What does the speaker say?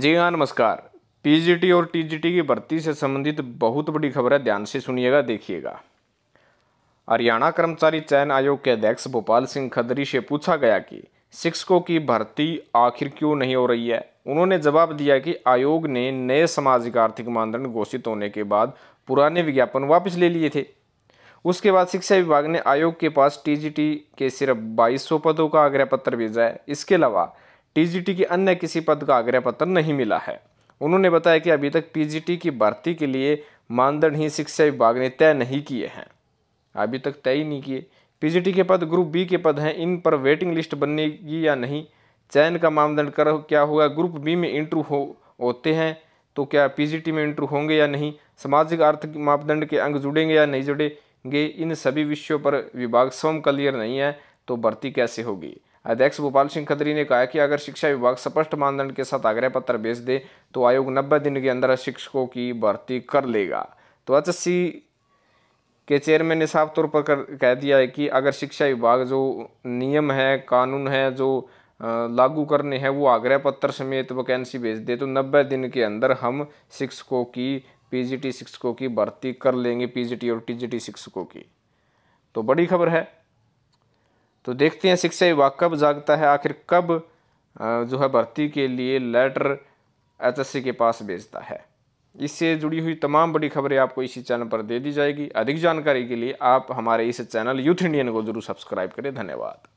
जी हाँ नमस्कार पीजीटी और टीजीटी की भर्ती से संबंधित बहुत बड़ी खबर है ध्यान से सुनिएगा देखिएगा हरियाणा कर्मचारी चयन आयोग के अध्यक्ष भोपाल सिंह खदरी से पूछा गया कि शिक्षकों की भर्ती आखिर क्यों नहीं हो रही है उन्होंने जवाब दिया कि आयोग ने नए सामाजिक आर्थिक मानदंड घोषित होने के बाद पुराने विज्ञापन वापस ले लिए थे उसके बाद शिक्षा विभाग ने आयोग के पास टीजीटी के सिर्फ 2200 पदों का आग्रह पत्र भेजा है इसके अलावा टीजीटी के अन्य किसी पद का आग्रह पत्र नहीं मिला है उन्होंने बताया कि अभी तक पीजीटी की भर्ती के लिए मानदंड ही शिक्षा विभाग ने तय नहीं किए हैं अभी तक तय ही नहीं किए पीजीटी के पद ग्रुप बी के पद हैं इन पर वेटिंग लिस्ट बनेगी या नहीं चयन का मानदंड कर क्या होगा ग्रुप बी में इंटरव्यू हो होते हैं तो क्या पीजीटी में इंटरव्यू होंगे या नहीं सामाजिक आर्थिक मापदंड के अंग जुड़ेंगे या नहीं जुड़ेंगे इन सभी विषयों पर विभाग स्वयं क्लियर नहीं है तो भर्ती कैसे होगी अध्यक्ष भोपाल सिंह खत्री ने कहा कि अगर शिक्षा विभाग स्पष्ट मानदंड के साथ आग्रह पत्र भेज दे तो आयोग नब्बे दिन के अंदर शिक्षकों की भर्ती कर लेगा तो एच के चेयरमैन ने साफ तौर पर कर, कह दिया है कि अगर शिक्षा विभाग जो नियम है कानून है जो लागू करने हैं वो आग्रह पत्र समेत वैकेंसी भेज दे तो नब्बे दिन के अंदर हम शिक्षकों की पीजीटी शिक्षकों की भर्ती कर लेंगे पीजीटी और टीजीटी शिक्षकों की तो बड़ी खबर है तो देखते हैं शिक्षा विभाग कब जागता है आखिर कब जो है भर्ती के लिए लेटर एच के पास भेजता है इससे जुड़ी हुई तमाम बड़ी खबरें आपको इसी चैनल पर दे दी जाएगी अधिक जानकारी के लिए आप हमारे इस चैनल यूथ इंडियन को जरूर सब्सक्राइब करें धन्यवाद